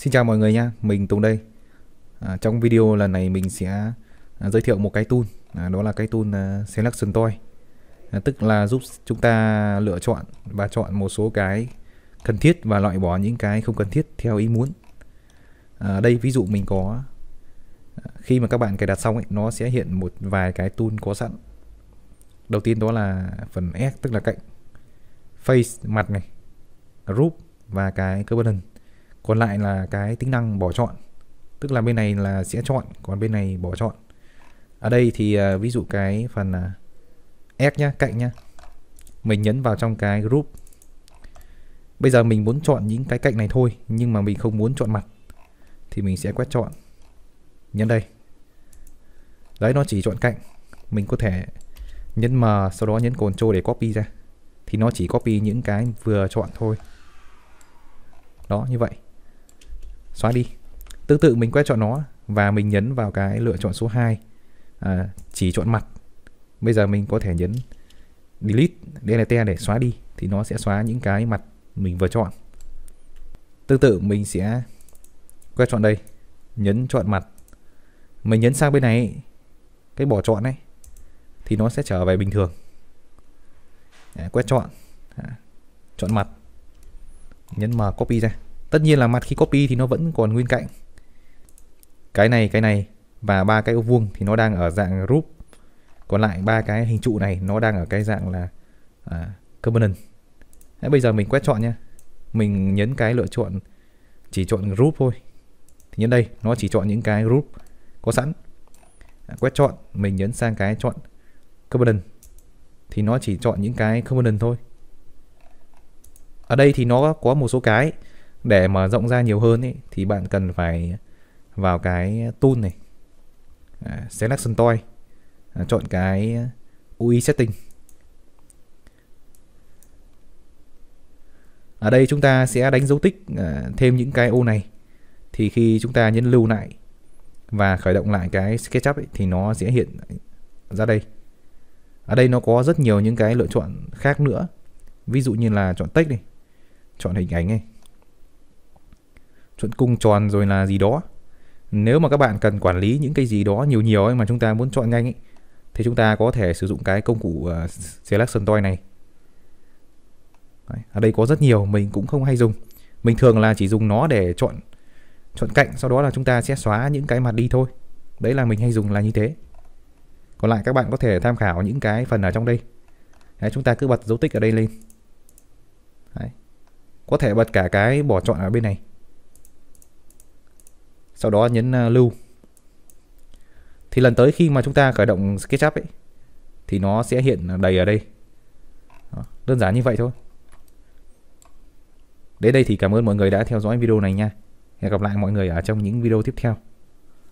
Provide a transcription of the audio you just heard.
Xin chào mọi người nha, mình Tùng đây à, Trong video lần này mình sẽ à, giới thiệu một cái tool à, Đó là cái tool à, Selection Toy à, Tức là giúp chúng ta lựa chọn và chọn một số cái cần thiết và loại bỏ những cái không cần thiết theo ý muốn à, Đây ví dụ mình có à, Khi mà các bạn cài đặt xong ấy, nó sẽ hiện một vài cái tool có sẵn Đầu tiên đó là phần S tức là cạnh Face mặt này Group và cái Governance còn lại là cái tính năng bỏ chọn tức là bên này là sẽ chọn còn bên này bỏ chọn ở đây thì à, ví dụ cái phần uh, à, S nhá cạnh nhá mình nhấn vào trong cái group bây giờ mình muốn chọn những cái cạnh này thôi nhưng mà mình không muốn chọn mặt thì mình sẽ quét chọn nhấn đây đấy nó chỉ chọn cạnh mình có thể nhấn M sau đó nhấn Ctrl để copy ra thì nó chỉ copy những cái vừa chọn thôi đó như vậy xóa đi tương tự mình quét chọn nó và mình nhấn vào cái lựa chọn số 2 à, chỉ chọn mặt bây giờ mình có thể nhấn delete delete để xóa đi thì nó sẽ xóa những cái mặt mình vừa chọn tương tự mình sẽ quét chọn đây nhấn chọn mặt mình nhấn sang bên này cái bỏ chọn này thì nó sẽ trở về bình thường à, quét chọn à, chọn mặt nhấn m copy ra tất nhiên là mặt khi copy thì nó vẫn còn nguyên cạnh cái này cái này và ba cái ô vuông thì nó đang ở dạng group còn lại ba cái hình trụ này nó đang ở cái dạng là à, component Đấy, bây giờ mình quét chọn nha mình nhấn cái lựa chọn chỉ chọn group thôi thì nhấn đây nó chỉ chọn những cái group có sẵn à, quét chọn mình nhấn sang cái chọn component thì nó chỉ chọn những cái component thôi ở đây thì nó có một số cái để mở rộng ra nhiều hơn ấy, thì bạn cần phải vào cái tool này à, selection toy à, chọn cái UI setting ở đây chúng ta sẽ đánh dấu tích à, thêm những cái ô này thì khi chúng ta nhấn lưu lại và khởi động lại cái SketchUp ấy, thì nó sẽ hiện ra đây ở đây nó có rất nhiều những cái lựa chọn khác nữa ví dụ như là chọn text này chọn hình ảnh này chuẩn cung tròn rồi là gì đó nếu mà các bạn cần quản lý những cái gì đó nhiều nhiều ấy mà chúng ta muốn chọn nhanh ấy, thì chúng ta có thể sử dụng cái công cụ uh, ờ, selection toy này Đấy, ở đây có rất nhiều mình cũng không hay dùng mình thường là chỉ dùng nó để chọn chọn cạnh sau đó là chúng ta sẽ xóa những cái mặt đi thôi đấy là mình hay dùng là như thế còn lại các bạn có thể tham khảo những cái phần ở trong đây đấy, chúng ta cứ bật dấu tích ở đây lên đấy. có thể bật cả cái bỏ chọn ở bên này sau đó nhấn à, lưu thì lần tới khi mà chúng ta khởi động SketchUp ấy thì nó sẽ hiện đầy ở đây đơn giản như vậy thôi đến đây thì cảm ơn mọi người đã theo dõi video này nha hẹn gặp lại mọi người ở trong những video tiếp theo